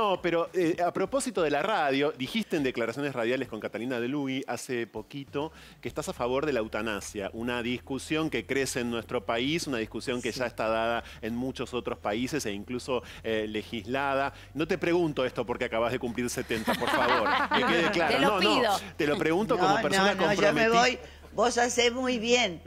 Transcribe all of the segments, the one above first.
No, pero eh, a propósito de la radio, dijiste en declaraciones radiales con Catalina de Lugui hace poquito que estás a favor de la eutanasia, una discusión que crece en nuestro país, una discusión que ya está dada en muchos otros países e incluso eh, legislada. No te pregunto esto porque acabas de cumplir 70, por favor, que quede claro. Te lo no, no, te lo pregunto como persona no, Yo me voy, vos hacés muy bien.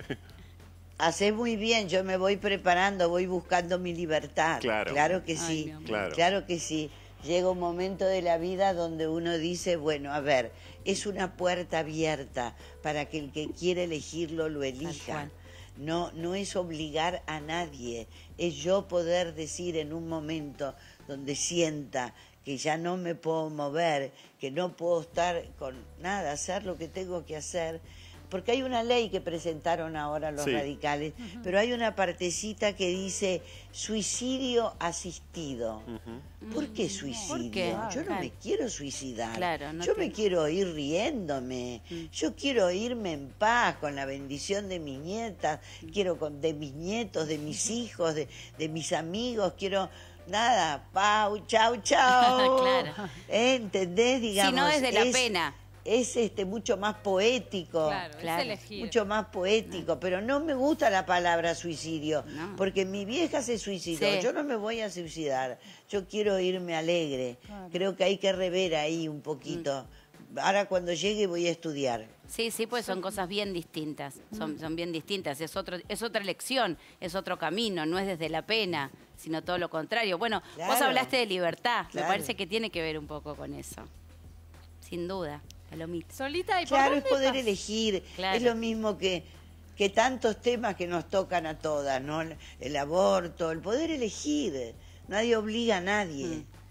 Hacés muy bien, yo me voy preparando, voy buscando mi libertad. Claro, que sí. claro que sí llega un momento de la vida donde uno dice, bueno, a ver, es una puerta abierta para que el que quiere elegirlo lo elija. No, no es obligar a nadie, es yo poder decir en un momento donde sienta que ya no me puedo mover, que no puedo estar con nada, hacer lo que tengo que hacer, porque hay una ley que presentaron ahora los radicales, pero hay una partecita que dice suicidio asistido. ¿Por qué suicidio? Yo no me quiero suicidar. yo me quiero ir riéndome. Mm. Yo quiero irme en paz con la bendición de mis nietas, mm. quiero con, de mis nietos, de mis hijos, de, mis amigos, quiero nada, pau, chau, chau. claro. ¿Entendés? Digamos, si no es de la pena es este mucho más poético. Mucho más poético, pero no me gusta la palabra suicidio, porque mi vieja se suicidó, yo no me voy a suicidar, yo quiero irme alegre. Creo que hay que rever ahí un poquito. Mm. ahora cuando llegue voy a estudiar. Sí, sí, pues son cosas bien distintas, son, mm. son bien distintas, es, otro, es otra lección, es otro camino, no es desde la pena, sino todo lo contrario. Bueno, vos hablaste de libertad, me parece que tiene que ver un poco con eso, sin duda. Solita y Claro, es poder elegir. Es lo mismo que, que tantos temas que nos tocan a todas, ¿no? El aborto, el poder elegir. Nadie obliga a nadie. Mm.